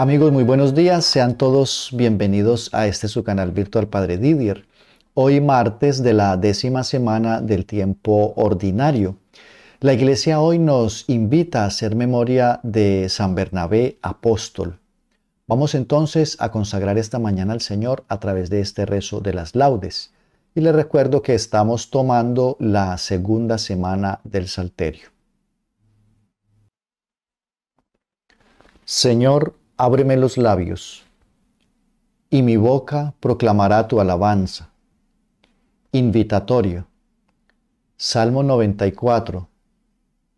Amigos, muy buenos días. Sean todos bienvenidos a este su canal virtual Padre Didier. Hoy martes de la décima semana del tiempo ordinario. La iglesia hoy nos invita a hacer memoria de San Bernabé apóstol. Vamos entonces a consagrar esta mañana al Señor a través de este rezo de las laudes. Y les recuerdo que estamos tomando la segunda semana del Salterio. Señor, ábreme los labios, y mi boca proclamará tu alabanza. Invitatorio. Salmo 94.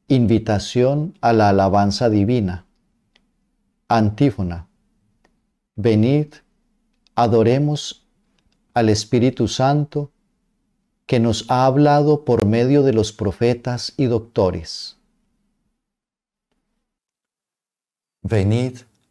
Invitación a la alabanza divina. Antífona. Venid, adoremos al Espíritu Santo que nos ha hablado por medio de los profetas y doctores. Venid,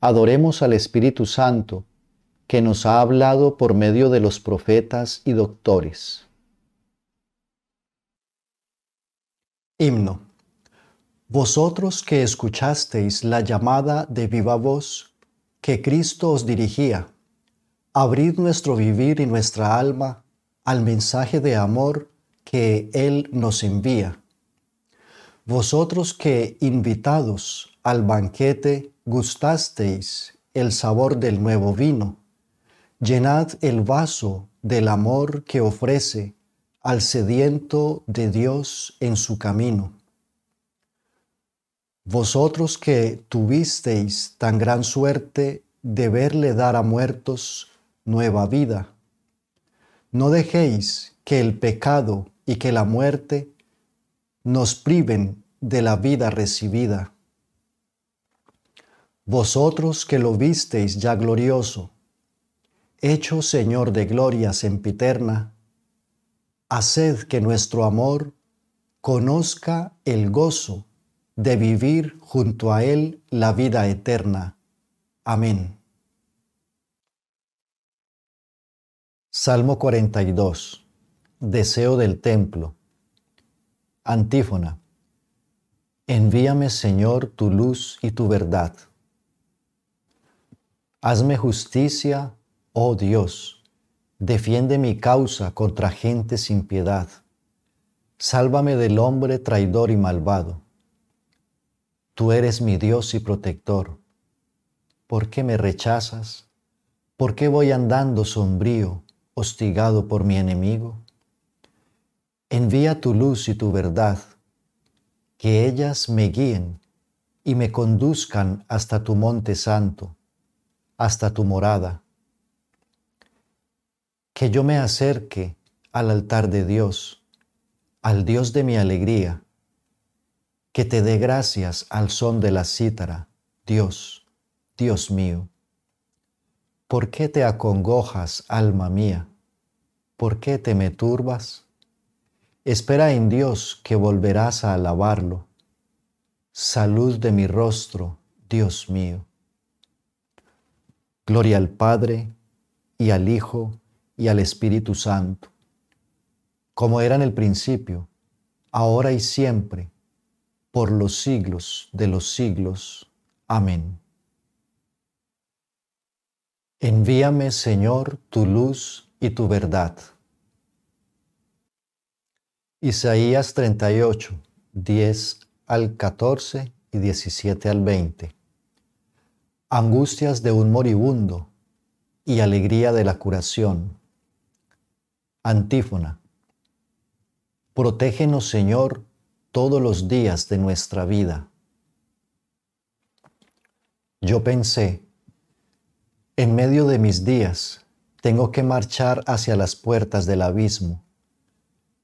adoremos al Espíritu Santo, que nos ha hablado por medio de los profetas y doctores. Himno. Vosotros que escuchasteis la llamada de viva voz que Cristo os dirigía, abrid nuestro vivir y nuestra alma al mensaje de amor que Él nos envía. Vosotros que invitados al banquete gustasteis el sabor del nuevo vino. Llenad el vaso del amor que ofrece al sediento de Dios en su camino. Vosotros que tuvisteis tan gran suerte de verle dar a muertos nueva vida, no dejéis que el pecado y que la muerte nos priven de la vida recibida vosotros que lo visteis ya glorioso, hecho Señor de gloria sempiterna, haced que nuestro amor conozca el gozo de vivir junto a Él la vida eterna. Amén. Salmo 42. Deseo del templo. Antífona. Envíame, Señor, tu luz y tu verdad. Hazme justicia, oh Dios. Defiende mi causa contra gente sin piedad. Sálvame del hombre traidor y malvado. Tú eres mi Dios y protector. ¿Por qué me rechazas? ¿Por qué voy andando sombrío, hostigado por mi enemigo? Envía tu luz y tu verdad, que ellas me guíen y me conduzcan hasta tu monte santo hasta tu morada. Que yo me acerque al altar de Dios, al Dios de mi alegría, que te dé gracias al son de la cítara, Dios, Dios mío. ¿Por qué te acongojas, alma mía? ¿Por qué te me turbas? Espera en Dios que volverás a alabarlo. Salud de mi rostro, Dios mío. Gloria al Padre y al Hijo y al Espíritu Santo, como era en el principio, ahora y siempre, por los siglos de los siglos. Amén. Envíame, Señor, tu luz y tu verdad. Isaías 38, 10 al 14 y 17 al 20 angustias de un moribundo y alegría de la curación. Antífona. Protégenos, Señor, todos los días de nuestra vida. Yo pensé, en medio de mis días, tengo que marchar hacia las puertas del abismo.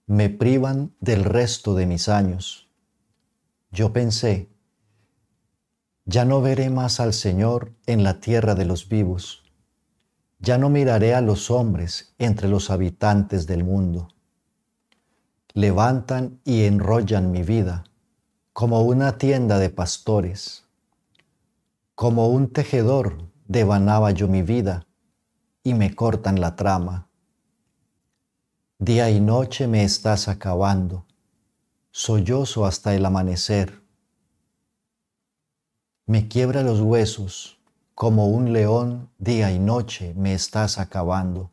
Me privan del resto de mis años. Yo pensé, ya no veré más al Señor en la tierra de los vivos. Ya no miraré a los hombres entre los habitantes del mundo. Levantan y enrollan mi vida como una tienda de pastores. Como un tejedor devanaba yo mi vida y me cortan la trama. Día y noche me estás acabando, sollozo hasta el amanecer me quiebra los huesos, como un león día y noche me estás acabando.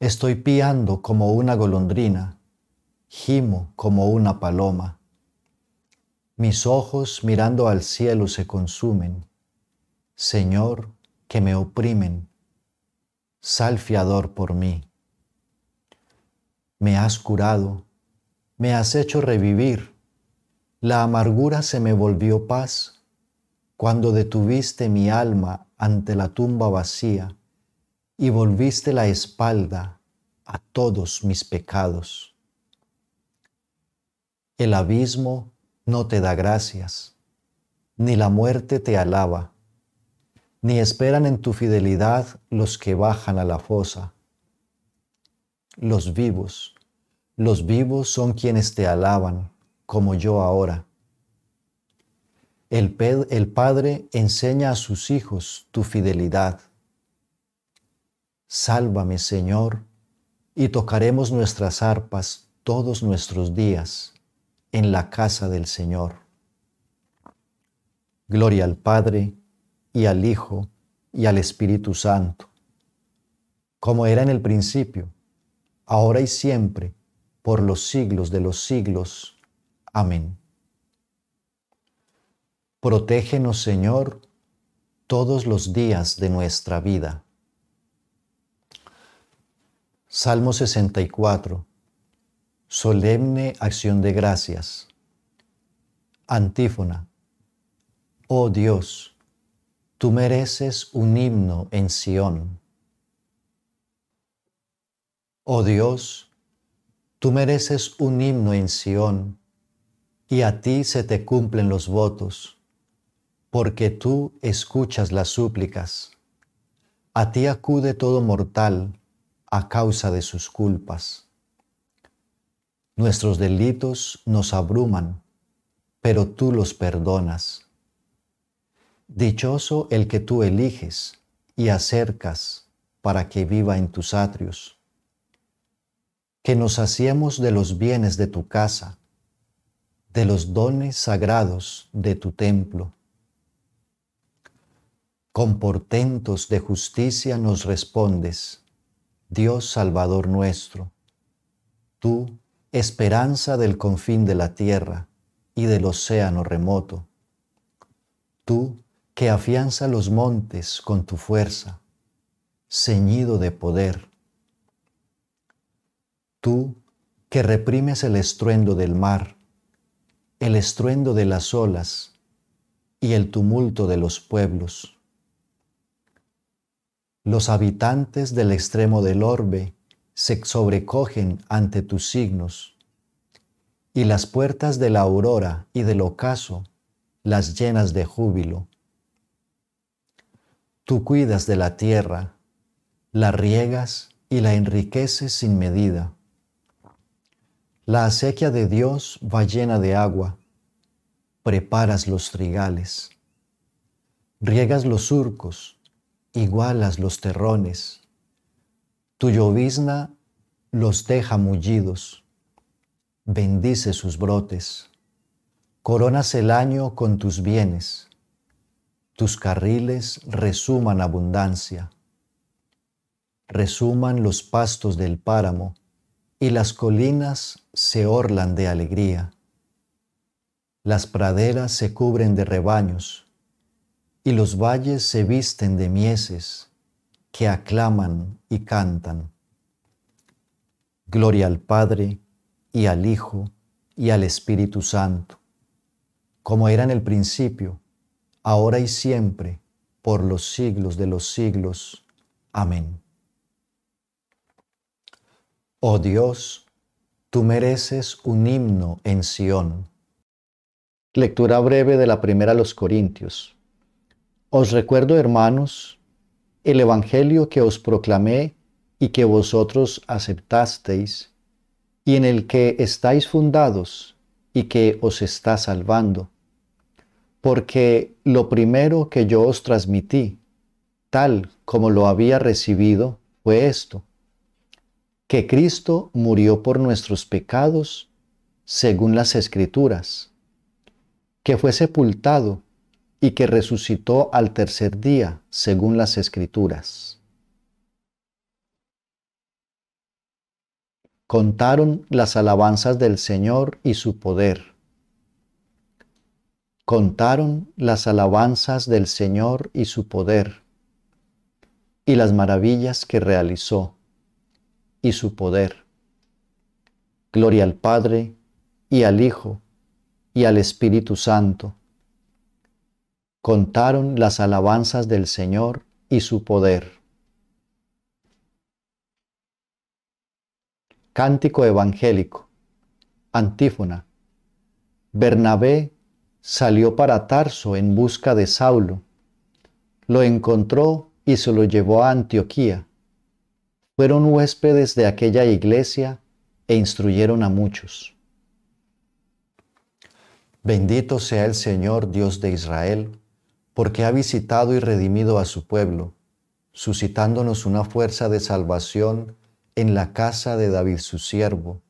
Estoy piando como una golondrina, gimo como una paloma. Mis ojos mirando al cielo se consumen. Señor, que me oprimen, sal fiador por mí. Me has curado, me has hecho revivir la amargura se me volvió paz cuando detuviste mi alma ante la tumba vacía y volviste la espalda a todos mis pecados. El abismo no te da gracias, ni la muerte te alaba, ni esperan en tu fidelidad los que bajan a la fosa. Los vivos, los vivos son quienes te alaban como yo ahora. El, Padre enseña a sus hijos tu fidelidad. Sálvame, Señor, y tocaremos nuestras arpas todos nuestros días en la casa del Señor. Gloria al Padre y al Hijo y al Espíritu Santo, como era en el principio, ahora y siempre, por los siglos de los siglos. Amén. Protégenos, Señor, todos los días de nuestra vida. Salmo 64. Solemne acción de gracias. Antífona. Oh Dios, tú mereces un himno en Sión. Oh Dios, tú mereces un himno en Sión y a ti se te cumplen los votos, porque tú escuchas las súplicas. A ti acude todo mortal a causa de sus culpas. Nuestros delitos nos abruman, pero tú los perdonas. Dichoso el que tú eliges y acercas para que viva en tus atrios. Que nos hacíamos de los bienes de tu casa de los dones sagrados de tu templo. Con portentos de justicia nos respondes, Dios Salvador nuestro, tú, esperanza del confín de la tierra y del océano remoto, tú que afianza los montes con tu fuerza, ceñido de poder, tú que reprimes el estruendo del mar, el estruendo de las olas y el tumulto de los pueblos. Los habitantes del extremo del orbe se sobrecogen ante tus signos, y las puertas de la aurora y del ocaso las llenas de júbilo. Tú cuidas de la tierra, la riegas y la enriqueces sin medida la acequia de Dios va llena de agua. Preparas los trigales. Riegas los surcos, igualas los terrones. Tu llovizna los deja mullidos. Bendice sus brotes. Coronas el año con tus bienes. Tus carriles resuman abundancia. Resuman los pastos del páramo y las colinas se orlan de alegría. Las praderas se cubren de rebaños y los valles se visten de mieses que aclaman y cantan. Gloria al Padre y al Hijo y al Espíritu Santo, como era en el principio, ahora y siempre, por los siglos de los siglos. Amén. Oh Dios, tú mereces un himno en Sión. Lectura breve de la primera a los Corintios. Os recuerdo, hermanos, el Evangelio que os proclamé y que vosotros aceptasteis, y en el que estáis fundados y que os está salvando. Porque lo primero que yo os transmití, tal como lo había recibido, fue esto que Cristo murió por nuestros pecados según las escrituras, que fue sepultado y que resucitó al tercer día según las escrituras. Contaron las alabanzas del Señor y su poder. Contaron las alabanzas del Señor y su poder y las maravillas que realizó y su poder. Gloria al Padre y al Hijo y al Espíritu Santo. Contaron las alabanzas del Señor y su poder. Cántico Evangélico. Antífona. Bernabé salió para Tarso en busca de Saulo. Lo encontró y se lo llevó a Antioquía fueron huéspedes de aquella iglesia e instruyeron a muchos. Bendito sea el Señor Dios de Israel, porque ha visitado y redimido a su pueblo, suscitándonos una fuerza de salvación en la casa de David su siervo,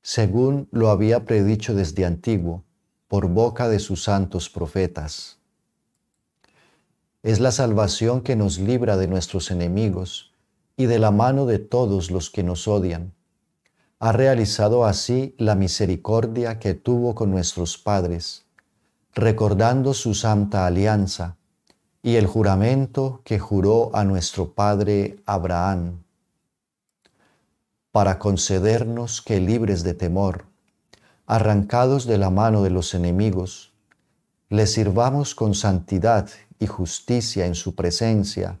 según lo había predicho desde antiguo, por boca de sus santos profetas. Es la salvación que nos libra de nuestros enemigos, y de la mano de todos los que nos odian. Ha realizado así la misericordia que tuvo con nuestros padres, recordando su santa alianza y el juramento que juró a nuestro padre Abraham, para concedernos que libres de temor, arrancados de la mano de los enemigos, le sirvamos con santidad y justicia en su presencia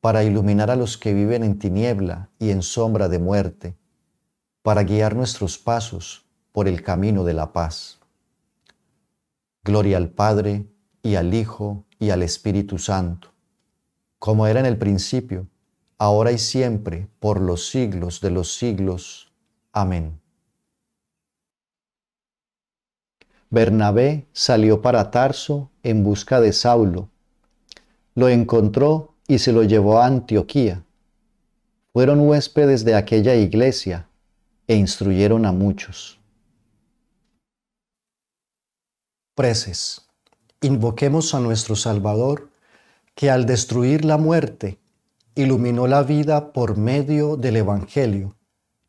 para iluminar a los que viven en tiniebla y en sombra de muerte, para guiar nuestros pasos por el camino de la paz. Gloria al Padre, y al Hijo, y al Espíritu Santo, como era en el principio, ahora y siempre, por los siglos de los siglos. Amén. Bernabé salió para Tarso en busca de Saulo. Lo encontró y se lo llevó a Antioquía. Fueron huéspedes de aquella iglesia e instruyeron a muchos. Preces, invoquemos a nuestro Salvador, que al destruir la muerte, iluminó la vida por medio del Evangelio,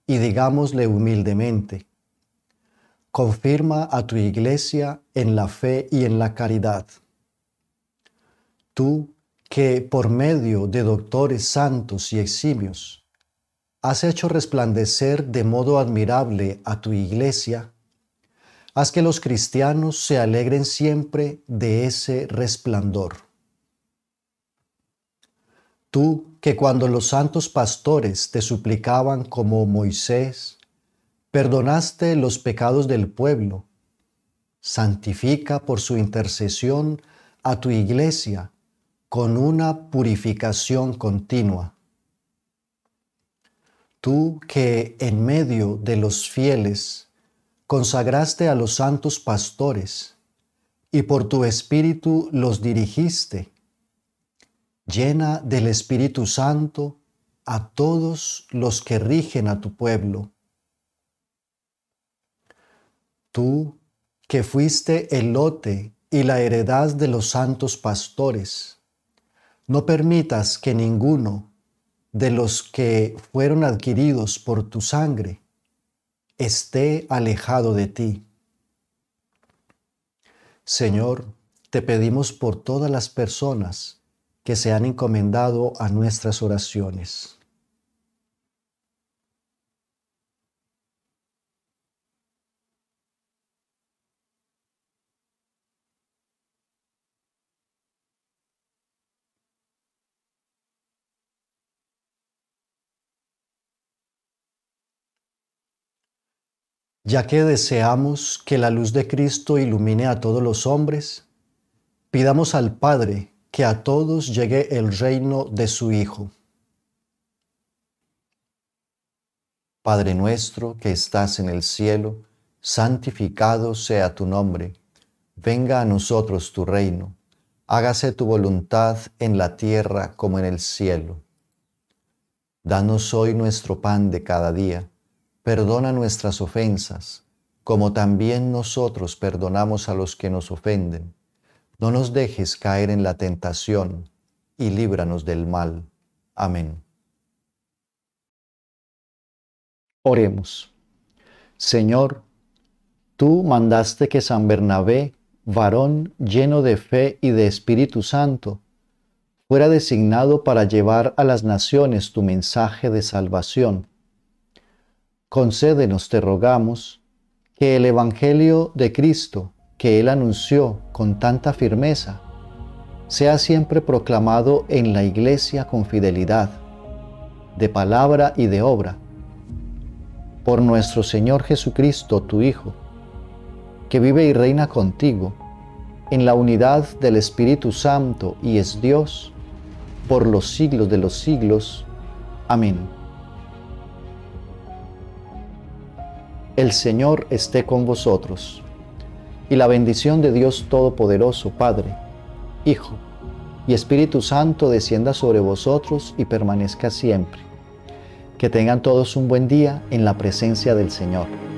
y digámosle humildemente, confirma a tu iglesia en la fe y en la caridad. Tú, que por medio de doctores santos y eximios, has hecho resplandecer de modo admirable a tu iglesia, haz que los cristianos se alegren siempre de ese resplandor. Tú que cuando los santos pastores te suplicaban como Moisés, perdonaste los pecados del pueblo, santifica por su intercesión a tu iglesia con una purificación continua. Tú que en medio de los fieles consagraste a los santos pastores y por tu espíritu los dirigiste, llena del Espíritu Santo a todos los que rigen a tu pueblo. Tú que fuiste el lote y la heredad de los santos pastores, no permitas que ninguno de los que fueron adquiridos por tu sangre esté alejado de ti. Señor, te pedimos por todas las personas que se han encomendado a nuestras oraciones. ya que deseamos que la luz de Cristo ilumine a todos los hombres, pidamos al Padre que a todos llegue el reino de su Hijo. Padre nuestro que estás en el cielo, santificado sea tu nombre, venga a nosotros tu reino, hágase tu voluntad en la tierra como en el cielo. Danos hoy nuestro pan de cada día perdona nuestras ofensas, como también nosotros perdonamos a los que nos ofenden. No nos dejes caer en la tentación, y líbranos del mal. Amén. Oremos. Señor, tú mandaste que San Bernabé, varón lleno de fe y de Espíritu Santo, fuera designado para llevar a las naciones tu mensaje de salvación concédenos, te rogamos, que el Evangelio de Cristo que Él anunció con tanta firmeza sea siempre proclamado en la Iglesia con fidelidad, de palabra y de obra, por nuestro Señor Jesucristo, tu Hijo, que vive y reina contigo, en la unidad del Espíritu Santo y es Dios, por los siglos de los siglos. Amén. El Señor esté con vosotros. Y la bendición de Dios Todopoderoso, Padre, Hijo y Espíritu Santo descienda sobre vosotros y permanezca siempre. Que tengan todos un buen día en la presencia del Señor.